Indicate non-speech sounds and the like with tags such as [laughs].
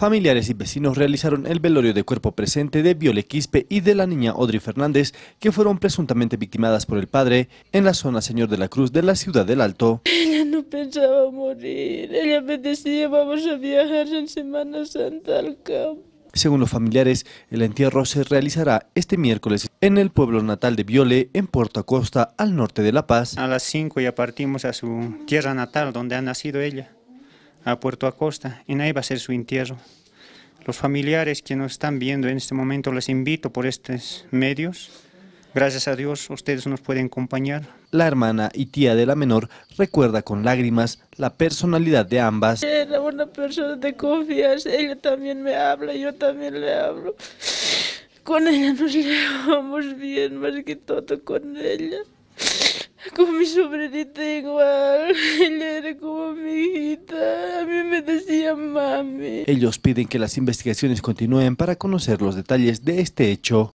Familiares y vecinos realizaron el velorio de cuerpo presente de Viole Quispe y de la niña Audrey Fernández, que fueron presuntamente victimadas por el padre en la zona Señor de la Cruz de la ciudad del Alto. Ella no pensaba morir, ella me decía vamos a viajar en Semana Santa al campo. Según los familiares, el entierro se realizará este miércoles en el pueblo natal de Viole, en Puerto Acosta, al norte de La Paz. A las 5 ya partimos a su tierra natal, donde ha nacido ella a Puerto Acosta, y ahí va a ser su entierro. Los familiares que nos están viendo en este momento, les invito por estos medios. Gracias a Dios, ustedes nos pueden acompañar. La hermana y tía de la menor recuerda con lágrimas la personalidad de ambas. Era una persona de confianza, ella también me habla, yo también le hablo. Con ella nos llevamos bien, más que todo con ella. Con mi sobrinita igual, [laughs] ella era como mi ellos piden que las investigaciones continúen para conocer los detalles de este hecho.